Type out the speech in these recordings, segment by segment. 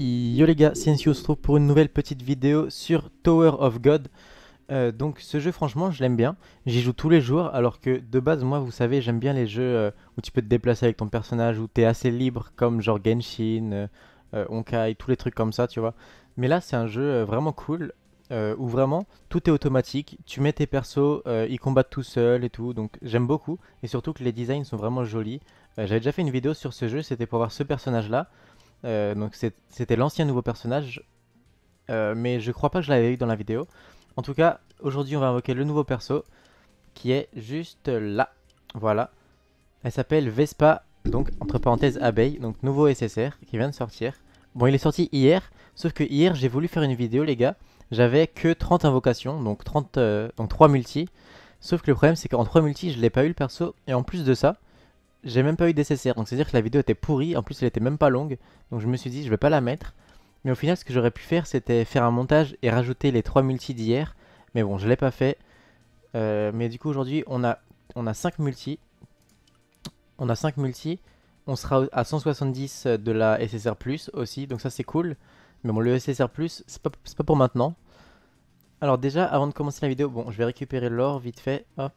Yo les gars, c'est se retrouve pour une nouvelle petite vidéo sur Tower of God. Euh, donc ce jeu franchement je l'aime bien, j'y joue tous les jours alors que de base moi vous savez j'aime bien les jeux euh, où tu peux te déplacer avec ton personnage, où es assez libre comme genre Genshin, euh, Honkai, tous les trucs comme ça tu vois. Mais là c'est un jeu vraiment cool où vraiment tout est automatique, tu mets tes persos, ils combattent tout seuls et tout donc j'aime beaucoup et surtout que les designs sont vraiment jolis. J'avais déjà fait une vidéo sur ce jeu, c'était pour voir ce personnage là. Euh, donc c'était l'ancien nouveau personnage, euh, mais je crois pas que je l'avais eu dans la vidéo. En tout cas, aujourd'hui on va invoquer le nouveau perso, qui est juste là, voilà. Elle s'appelle Vespa, donc entre parenthèses abeille, donc nouveau SSR, qui vient de sortir. Bon, il est sorti hier, sauf que hier j'ai voulu faire une vidéo les gars, j'avais que 30 invocations, donc, 30, euh, donc 3 multi. Sauf que le problème c'est qu'en 3 multi je l'ai pas eu le perso, et en plus de ça j'ai même pas eu d'SSR, donc c'est-à-dire que la vidéo était pourrie, en plus elle était même pas longue, donc je me suis dit je vais pas la mettre. Mais au final ce que j'aurais pu faire c'était faire un montage et rajouter les 3 multis d'hier, mais bon je l'ai pas fait. Euh, mais du coup aujourd'hui on a, on a 5 multis, on a 5 multis, on sera à 170 de la SSR+, aussi, donc ça c'est cool. Mais bon le SSR+, c'est pas, pour maintenant. Alors déjà avant de commencer la vidéo, bon je vais récupérer l'or vite fait, hop.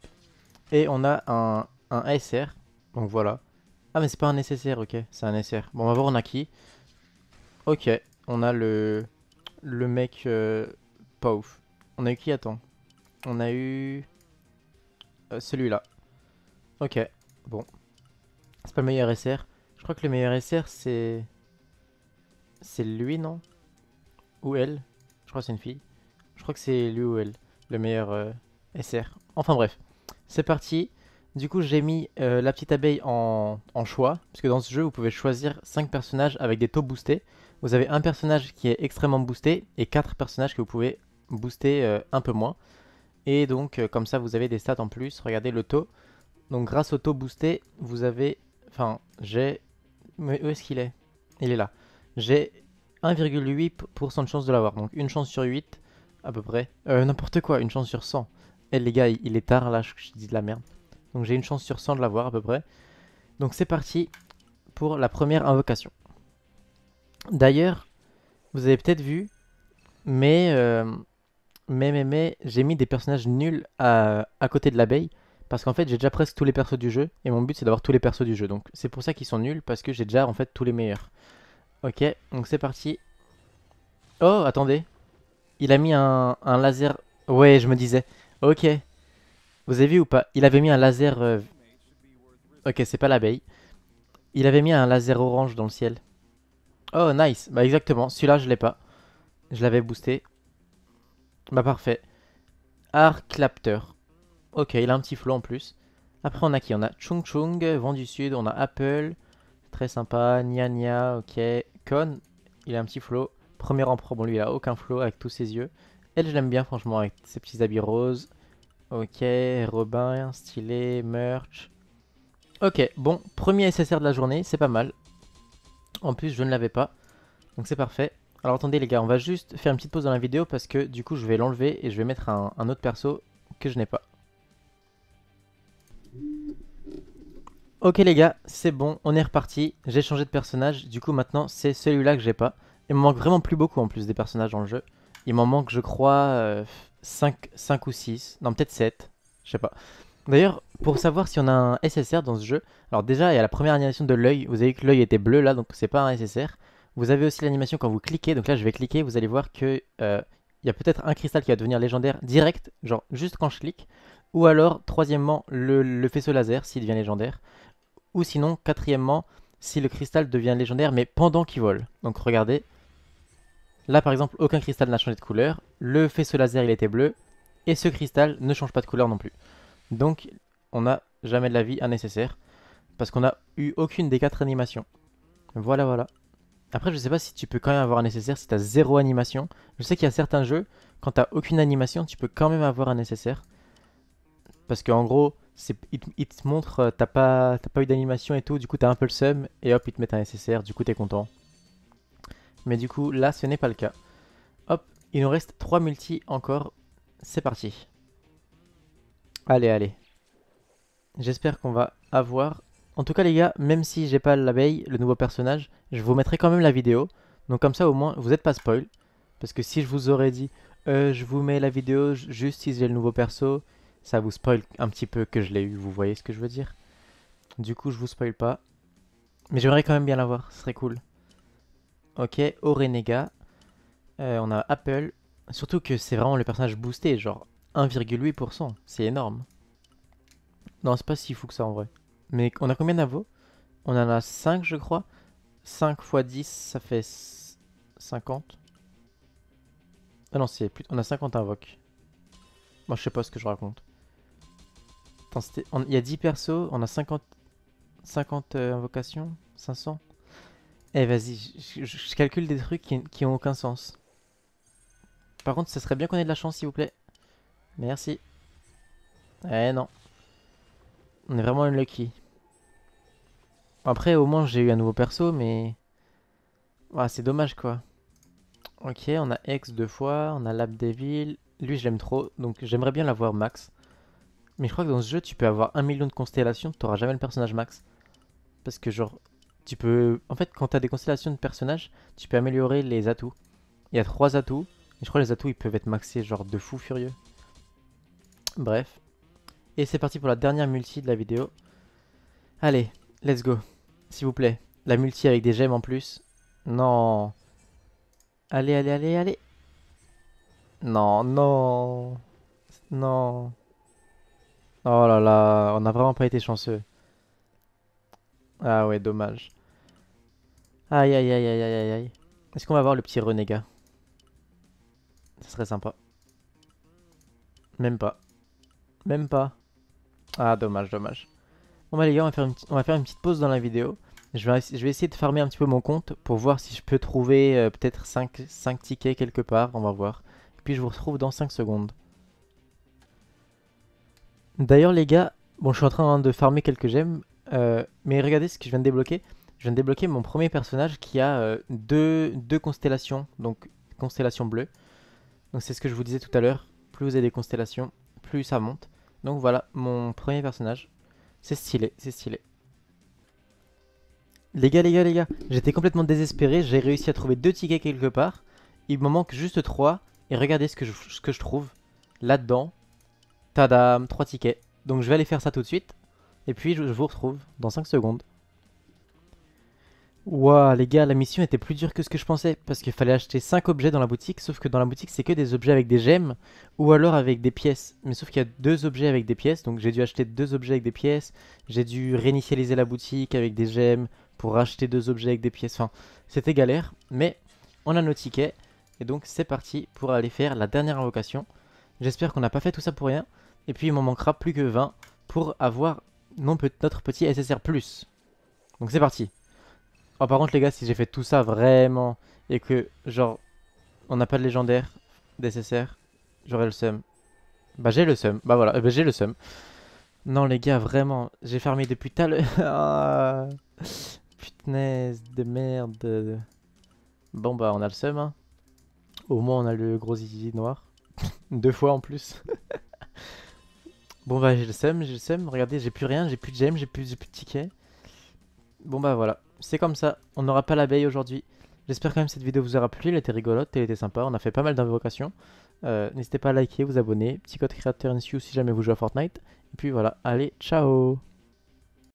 Et on a un, un donc voilà. Ah mais c'est pas un SSR, ok. C'est un SR. Bon, on va voir on a qui. Ok, on a le, le mec euh, pas ouf. On a eu qui Attends. On a eu... Euh, celui-là. Ok, bon. C'est pas le meilleur SR. Je crois que le meilleur SR c'est... C'est lui, non Ou elle Je crois que c'est une fille. Je crois que c'est lui ou elle, le meilleur euh, SR. Enfin bref, c'est parti. Du coup, j'ai mis euh, la petite abeille en, choix, puisque dans ce jeu, vous pouvez choisir 5 personnages avec des taux boostés. Vous avez un personnage qui est extrêmement boosté et 4 personnages que vous pouvez booster euh, un peu moins. Et donc, euh, comme ça, vous avez des stats en plus. Regardez le taux. Donc, grâce au taux boosté, vous avez... Enfin, j'ai... Mais où est-ce qu'il est, il, est là. J'ai 1,8% de chance de l'avoir. Donc, une chance sur 8, à peu près. N'importe quoi, une chance sur 100. Eh les gars, il est tard, là, je dis de la merde. Donc j'ai une chance sur 100 de l'avoir à peu près. Donc c'est parti pour la première invocation. D'ailleurs, vous avez peut-être vu, mais, euh, mais, mais, mais j'ai mis des personnages nuls à, côté de l'abeille. Parce qu'en fait, j'ai déjà presque tous les persos du jeu. Et mon but, c'est d'avoir tous les persos du jeu. Donc c'est pour ça qu'ils sont nuls, parce que j'ai déjà en fait tous les meilleurs. Ok, donc c'est parti. Oh, attendez. Il a mis un laser... Ouais, je me disais. Ok. Vous avez vu ou pas Il avait mis un laser... Euh, ok, c'est pas l'abeille. Il avait mis un laser orange dans le ciel. Oh, nice. Bah exactement, celui-là, je l'ai pas. Je l'avais boosté. Bah parfait. Arc Ok, il a un petit flow en plus. Après, on a qui On a Chung Chung, Vent du Sud, on a Apple. Très sympa. Nya Nya, ok. Con, il a un petit flow. Premier rempro, bon lui, il a aucun flow avec tous ses yeux. Elle, je l'aime bien, franchement, avec ses petits habits roses. Ok, Robin, stylé, merch. Ok, bon, premier SSR de la journée, c'est pas mal. En plus, je ne l'avais pas, donc c'est parfait. Alors attendez les gars, on va juste faire une petite pause dans la vidéo parce que du coup je vais l'enlever et je vais mettre un, autre perso que je n'ai pas. Ok les gars, c'est bon, on est reparti, j'ai changé de personnage, du coup maintenant c'est celui-là que j'ai pas. Il me manque vraiment plus beaucoup en plus des personnages dans le jeu. Il m'en manque je crois euh, 5, 5 ou 6, non peut-être 7, je sais pas. D'ailleurs, pour savoir si on a un SSR dans ce jeu, alors déjà, il y a la première animation de l'œil, vous avez vu que l'œil était bleu là, donc c'est pas un SSR. Vous avez aussi l'animation quand vous cliquez, donc là je vais cliquer, vous allez voir que euh, y a peut-être un cristal qui va devenir légendaire direct, genre juste quand je clique. Ou alors, troisièmement, le, le faisceau laser s'il devient légendaire. Ou sinon, quatrièmement, si le cristal devient légendaire mais pendant qu'il vole. Donc regardez, Là par exemple aucun cristal n'a changé de couleur, le faisceau laser il était bleu, et ce cristal ne change pas de couleur non plus. Donc on n'a jamais de la vie nécessaire parce qu'on n'a eu aucune des quatre animations. Voilà voilà. Après je sais pas si tu peux quand même avoir un nécessaire si t'as zéro animation. Je sais qu'il y a certains jeux, quand t'as aucune animation, tu peux quand même avoir un nécessaire. Parce qu'en gros, il, te montre, euh, t'as pas, pas eu d'animation et tout, du coup t'as un peu le seum, et hop, ils te mettent un nécessaire, du coup t'es content. Mais du coup, là, ce n'est pas le cas. Hop, il nous reste 3 multi encore. C'est parti. Allez, allez. J'espère qu'on va avoir... En tout cas, les gars, même si j'ai pas l'abeille, le nouveau personnage, je vous mettrai quand même la vidéo. Donc comme ça, au moins, vous n'êtes pas spoil. Parce que si je vous aurais dit, euh, je vous mets la vidéo juste si j'ai le nouveau perso, ça vous spoil un petit peu que je l'ai eu, vous voyez ce que je veux dire. Du coup, je vous spoil pas. Mais j'aimerais quand même bien l'avoir, ce serait cool. Ok, Orenega. Euh, on a Apple. Surtout que c'est vraiment le personnage boosté, genre 1,8%. C'est énorme. Non, c'est pas si fou que ça en vrai. Mais on a combien d'avos On en a 5, je crois. 5 x 10, ça fait 50. Ah non, c'est plus... on a 50 invoques. Moi, je sais pas ce que je raconte. il y a 10 persos, on a 50, 50 euh, invocations 500 eh vas-y, je, calcule des trucs qui, n'ont ont aucun sens. Par contre, ce serait bien qu'on ait de la chance, s'il vous plaît. Merci. Eh non. On est vraiment unlucky. Après, au moins, j'ai eu un nouveau perso, mais... Ah, c'est dommage, quoi. Ok, on a X deux fois, on a Lab Devil. Lui, je l'aime trop, donc j'aimerais bien l'avoir max. Mais je crois que dans ce jeu, tu peux avoir un million de constellations, t'auras jamais le personnage max. Parce que genre, tu peux. En fait, quand tu as des constellations de personnages, tu peux améliorer les atouts. Il y a trois atouts. Et je crois les atouts ils peuvent être maxés genre de fou furieux. Bref. Et c'est parti pour la dernière multi de la vidéo. Allez, let's go. S'il vous plaît. La multi avec des gemmes en plus. Non. Allez, allez, allez, allez. Non, non. Non. Oh là là, on a vraiment pas été chanceux. Ah ouais, dommage. Aïe, aïe, aïe, aïe, aïe, aïe. Est-ce qu'on va voir le petit renégat Ça serait sympa. Même pas. Même pas. Ah, dommage, dommage. Bon bah les gars, on va faire une, on va faire une petite pause dans la vidéo. Je vais, je vais, essayer de farmer un petit peu mon compte pour voir si je peux trouver euh, peut-être 5, 5 tickets quelque part. On va voir. Et puis je vous retrouve dans 5 secondes. D'ailleurs les gars, bon je suis en train de farmer quelques gemmes. Euh, mais regardez ce que je viens de débloquer. Je viens de débloquer mon premier personnage qui a euh, deux, deux, constellations, donc constellation bleue. Donc c'est ce que je vous disais tout à l'heure, plus vous avez des constellations, plus ça monte. Donc voilà, mon premier personnage. C'est stylé, c'est stylé. Les gars, les gars, les gars, j'étais complètement désespéré, j'ai réussi à trouver deux tickets quelque part. Il me manque juste trois, et regardez ce que je, ce que je trouve là-dedans. Tadam, trois tickets. Donc je vais aller faire ça tout de suite. Et puis je vous retrouve dans 5 secondes. Waouh les gars, la mission était plus dure que ce que je pensais, parce qu'il fallait acheter 5 objets dans la boutique, sauf que dans la boutique c'est que des objets avec des gemmes, ou alors avec des pièces. Mais sauf qu'il y a deux objets avec des pièces, donc j'ai dû acheter deux objets avec des pièces, j'ai dû réinitialiser la boutique avec des gemmes, pour acheter deux objets avec des pièces, enfin c'était galère, mais on a nos tickets, et donc c'est parti pour aller faire la dernière invocation. J'espère qu'on n'a pas fait tout ça pour rien, et puis il m'en manquera plus que 20 pour avoir notre petit SSR+. Donc c'est parti. Oh par contre les gars, si j'ai fait tout ça vraiment, et que genre, on n'a pas de légendaire d'SSR, j'aurais le seum. Bah j'ai le sum. bah voilà, eh ben, j'ai le seum. Non les gars, vraiment, j'ai fermé depuis tout à l'heure. Ah, de merde. Bon bah on a le seum hein. Au moins on a le gros zizi noir. Deux fois en plus. Bon bah j'ai le seum, j'ai le seum, regardez j'ai plus rien, j'ai plus de gemmes, j'ai plus, de tickets. Bon bah voilà, c'est comme ça, on n'aura pas l'abeille aujourd'hui. J'espère quand même que cette vidéo vous aura plu, elle était rigolote, elle était sympa, on a fait pas mal d'invocations. Euh, n'hésitez pas à liker, vous abonner, petit code créateur NCU si jamais vous jouez à Fortnite. Et puis voilà, allez, ciao